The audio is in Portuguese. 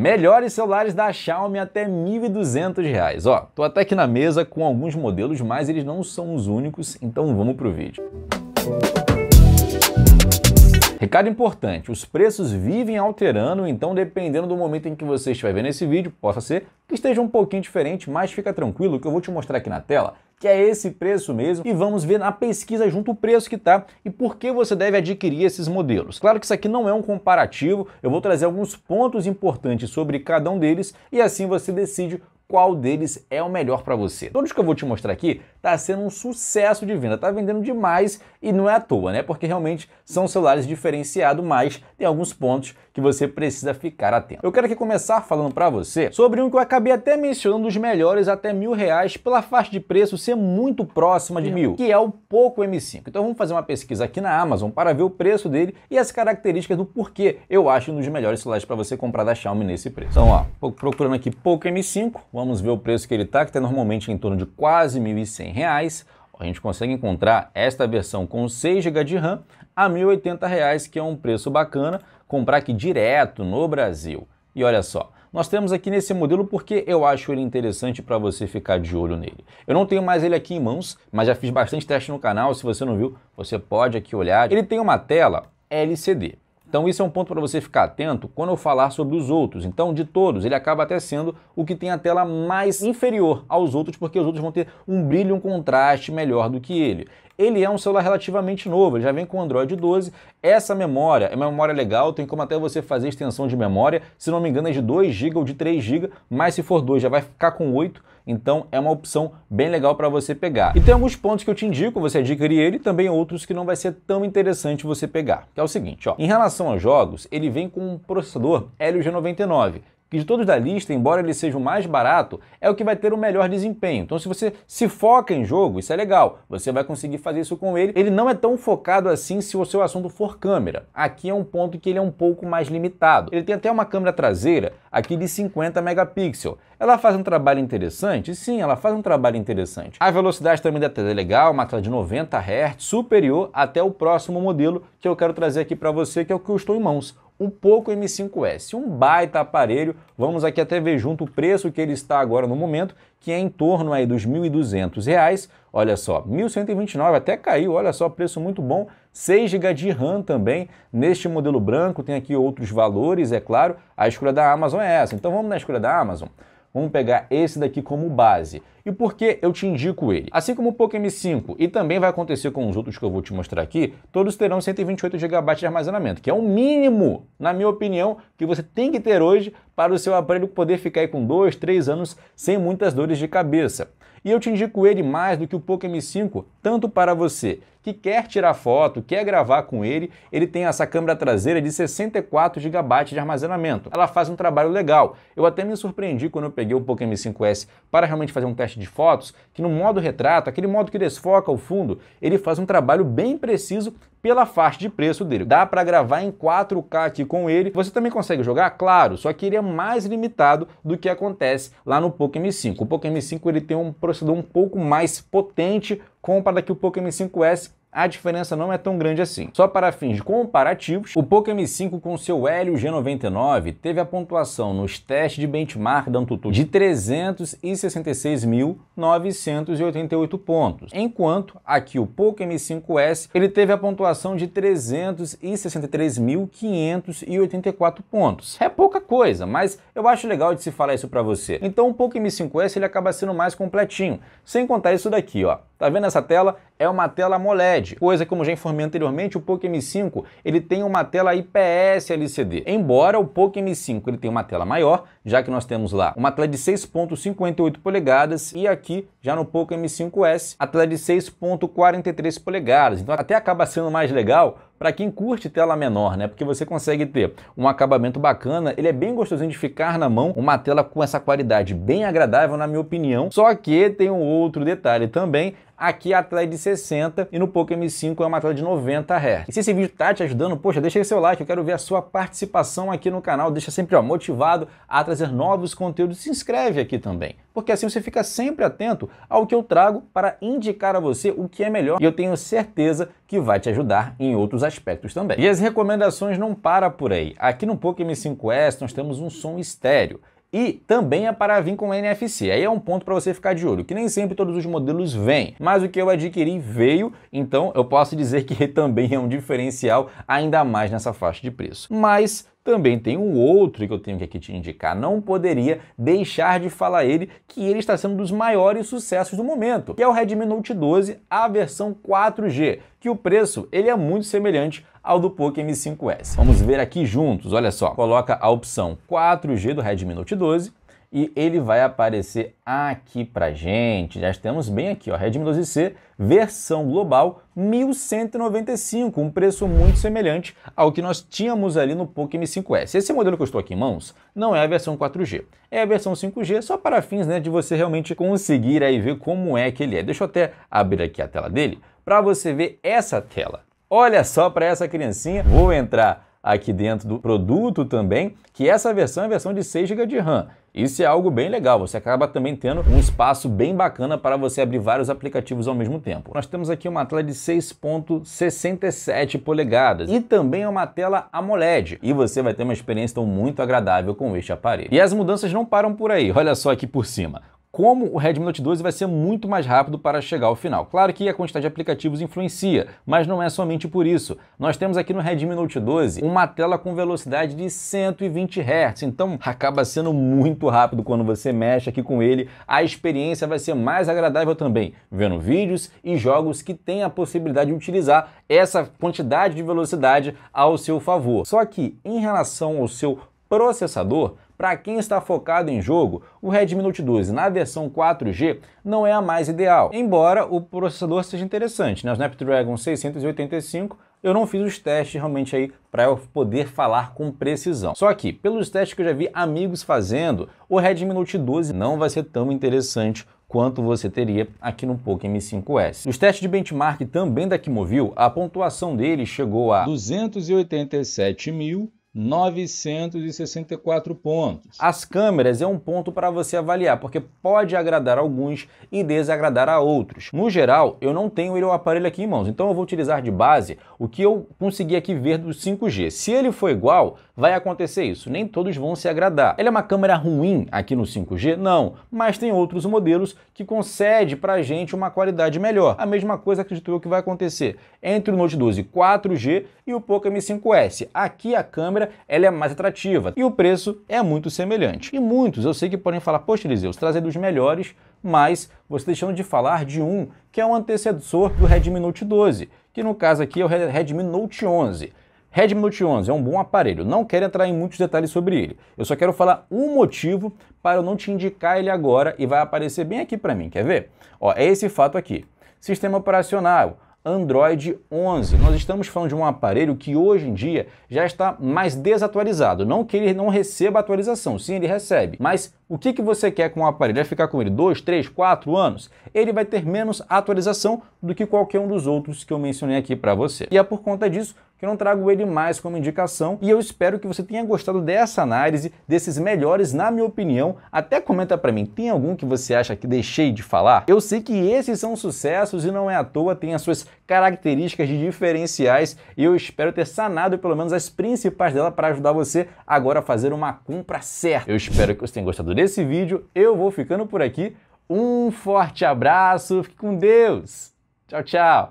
Melhores celulares da Xiaomi até R$ 1.200. Ó, tô até aqui na mesa com alguns modelos, mas eles não são os únicos, então vamos pro vídeo. Recado importante, os preços vivem alterando, então dependendo do momento em que você estiver vendo esse vídeo, possa ser que esteja um pouquinho diferente, mas fica tranquilo que eu vou te mostrar aqui na tela que é esse preço mesmo, e vamos ver na pesquisa junto o preço que tá e por que você deve adquirir esses modelos. Claro que isso aqui não é um comparativo, eu vou trazer alguns pontos importantes sobre cada um deles e assim você decide qual deles é o melhor para você. Todos que eu vou te mostrar aqui tá sendo um sucesso de venda, tá vendendo demais e não é à toa, né? Porque realmente são celulares diferenciados, mas tem alguns pontos que você precisa ficar atento. Eu quero aqui começar falando para você sobre um que eu acabei até mencionando dos melhores até mil reais pela faixa de preço ser muito próxima de é. mil, que é o Poco M5. Então vamos fazer uma pesquisa aqui na Amazon para ver o preço dele e as características do porquê eu acho um dos melhores celulares para você comprar da Xiaomi nesse preço. Então ó, procurando aqui Poco M5, Vamos ver o preço que ele está, que está normalmente em torno de quase R$ 1.100. A gente consegue encontrar esta versão com 6 GB de RAM a R$ 1.080, que é um preço bacana, comprar aqui direto no Brasil. E olha só, nós temos aqui nesse modelo porque eu acho ele interessante para você ficar de olho nele. Eu não tenho mais ele aqui em mãos, mas já fiz bastante teste no canal, se você não viu, você pode aqui olhar. Ele tem uma tela LCD. Então, isso é um ponto para você ficar atento quando eu falar sobre os outros. Então, de todos, ele acaba até sendo o que tem a tela mais inferior aos outros, porque os outros vão ter um brilho, um contraste melhor do que ele. Ele é um celular relativamente novo, ele já vem com Android 12. Essa memória é uma memória legal, tem como até você fazer extensão de memória. Se não me engano, é de 2 GB ou de 3 GB, mas se for 2, já vai ficar com 8 então é uma opção bem legal para você pegar. E tem alguns pontos que eu te indico você adquirir ele e também outros que não vai ser tão interessante você pegar. Que é o seguinte, ó. Em relação aos jogos, ele vem com um processador Helio G99, que de todos da lista, embora ele seja o mais barato, é o que vai ter o melhor desempenho. Então, se você se foca em jogo, isso é legal, você vai conseguir fazer isso com ele. Ele não é tão focado assim se o seu assunto for câmera. Aqui é um ponto que ele é um pouco mais limitado. Ele tem até uma câmera traseira aqui de 50 megapixels. Ela faz um trabalho interessante? Sim, ela faz um trabalho interessante. A velocidade também da tela é legal, uma tela de 90 Hz, superior até o próximo modelo que eu quero trazer aqui para você, que é o que eu estou em mãos, um pouco M5S, um baita aparelho. Vamos aqui até ver junto o preço que ele está agora no momento, que é em torno aí dos R$ 1.200. Olha só, 1.129 até caiu, olha só, preço muito bom. 6 GB de RAM também neste modelo branco, tem aqui outros valores, é claro. A escolha da Amazon é essa. Então vamos na escolha da Amazon. Vamos pegar esse daqui como base. E por que eu te indico ele? Assim como o Poco M5 e também vai acontecer com os outros que eu vou te mostrar aqui, todos terão 128 GB de armazenamento, que é o mínimo, na minha opinião, que você tem que ter hoje para o seu aparelho poder ficar aí com 2, 3 anos sem muitas dores de cabeça. E eu te indico ele mais do que o Poco M5, tanto para você que quer tirar foto, quer gravar com ele, ele tem essa câmera traseira de 64 GB de armazenamento. Ela faz um trabalho legal. Eu até me surpreendi quando eu peguei o Poco M5S para realmente fazer um teste de fotos, que no modo retrato, aquele modo que desfoca o fundo, ele faz um trabalho bem preciso pela faixa de preço dele. Dá para gravar em 4K aqui com ele. Você também consegue jogar? Claro, só que ele é mais limitado do que acontece lá no Poco M5. O Poco M5 ele tem um processador um pouco mais potente, compara aqui o Poco M5S a diferença não é tão grande assim. Só para fins comparativos, o Poco M5 com seu Helio G99 teve a pontuação nos testes de benchmark da Antutu de 366.988 pontos, enquanto aqui o Poco M5S ele teve a pontuação de 363.584 pontos. É pouca coisa, mas eu acho legal de se falar isso para você. Então o Poco M5S ele acaba sendo mais completinho, sem contar isso daqui, ó. Tá vendo essa tela? É uma tela AMOLED, coisa como já informei anteriormente, o Poco M5 ele tem uma tela IPS LCD. Embora o Poco M5 ele tenha uma tela maior, já que nós temos lá uma tela de 6.58 polegadas e aqui já no Poco M5S a tela de 6.43 polegadas. Então até acaba sendo mais legal para quem curte tela menor, né? Porque você consegue ter um acabamento bacana, ele é bem gostosinho de ficar na mão, uma tela com essa qualidade bem agradável na minha opinião. Só que tem um outro detalhe também, aqui a é de 60 e no Poco M5 é uma tela de 90 Hz. E se esse vídeo tá te ajudando, poxa, deixa aí seu like, eu quero ver a sua participação aqui no canal, deixa sempre ó, motivado a trazer novos conteúdos, se inscreve aqui também, porque assim você fica sempre atento ao que eu trago para indicar a você o que é melhor e eu tenho certeza que vai te ajudar em outros aspectos também. E as recomendações não param por aí. Aqui no Poco M5S nós temos um som estéreo e também é para vir com NFC. Aí é um ponto para você ficar de olho, que nem sempre todos os modelos vêm, mas o que eu adquiri veio, então eu posso dizer que também é um diferencial ainda mais nessa faixa de preço. Mas também tem um outro que eu tenho que aqui te indicar. Não poderia deixar de falar ele, que ele está sendo um dos maiores sucessos do momento, que é o Redmi Note 12, a versão 4G, que o preço ele é muito semelhante ao do Poco M5S. Vamos ver aqui juntos, olha só. Coloca a opção 4G do Redmi Note 12, e ele vai aparecer aqui para gente. Já temos bem aqui, ó, Redmi 12C, versão global 1195, um preço muito semelhante ao que nós tínhamos ali no Poco M5S. Esse modelo que eu estou aqui em mãos não é a versão 4G, é a versão 5G só para fins né, de você realmente conseguir aí ver como é que ele é. Deixa eu até abrir aqui a tela dele para você ver essa tela. Olha só para essa criancinha. Vou entrar aqui dentro do produto também, que essa versão é a versão de 6 GB de RAM. Isso é algo bem legal, você acaba também tendo um espaço bem bacana para você abrir vários aplicativos ao mesmo tempo. Nós temos aqui uma tela de 6.67 polegadas e também uma tela AMOLED e você vai ter uma experiência tão muito agradável com este aparelho. E as mudanças não param por aí, olha só aqui por cima como o Redmi Note 12 vai ser muito mais rápido para chegar ao final. Claro que a quantidade de aplicativos influencia, mas não é somente por isso. Nós temos aqui no Redmi Note 12 uma tela com velocidade de 120 Hz, então acaba sendo muito rápido quando você mexe aqui com ele. A experiência vai ser mais agradável também, vendo vídeos e jogos que têm a possibilidade de utilizar essa quantidade de velocidade ao seu favor. Só que em relação ao seu processador, para quem está focado em jogo, o Redmi Note 12 na versão 4G não é a mais ideal, embora o processador seja interessante, né? O Snapdragon 685 eu não fiz os testes realmente aí para eu poder falar com precisão. Só que, pelos testes que eu já vi amigos fazendo, o Redmi Note 12 não vai ser tão interessante quanto você teria aqui no Poco M5S. Nos testes de benchmark também da Kimovil, a pontuação dele chegou a 287 mil 964 pontos. As câmeras é um ponto para você avaliar, porque pode agradar a alguns e desagradar a outros. No geral, eu não tenho ele o aparelho aqui em mãos, então eu vou utilizar de base o que eu consegui aqui ver do 5G. Se ele for igual, vai acontecer isso. Nem todos vão se agradar. Ela é uma câmera ruim aqui no 5G? Não, mas tem outros modelos que concede pra gente uma qualidade melhor. A mesma coisa acredito eu que vai acontecer entre o Note 12 4G e o Poco M5S. Aqui a câmera ela é mais atrativa e o preço é muito semelhante. E muitos eu sei que podem falar, poxa Eliseu, você trazer dos melhores, mas você deixando de falar de um que é um antecessor do Redmi Note 12, que no caso aqui é o Redmi Note 11. Redmi Note 11 é um bom aparelho, não quero entrar em muitos detalhes sobre ele. Eu só quero falar um motivo para eu não te indicar ele agora e vai aparecer bem aqui para mim, quer ver? Ó, é esse fato aqui. Sistema operacional, Android 11. Nós estamos falando de um aparelho que hoje em dia já está mais desatualizado. Não que ele não receba atualização, sim, ele recebe. Mas o que, que você quer com o aparelho? Vai ficar com ele 2, 3, 4 anos? Ele vai ter menos atualização do que qualquer um dos outros que eu mencionei aqui para você. E é por conta disso que eu não trago ele mais como indicação. E eu espero que você tenha gostado dessa análise, desses melhores, na minha opinião. Até comenta para mim, tem algum que você acha que deixei de falar? Eu sei que esses são sucessos e não é à toa, tem as suas características de diferenciais e eu espero ter sanado pelo menos as principais dela para ajudar você agora a fazer uma compra certa. Eu espero que você tenha gostado desse vídeo. Eu vou ficando por aqui. Um forte abraço, fique com Deus. Tchau, tchau.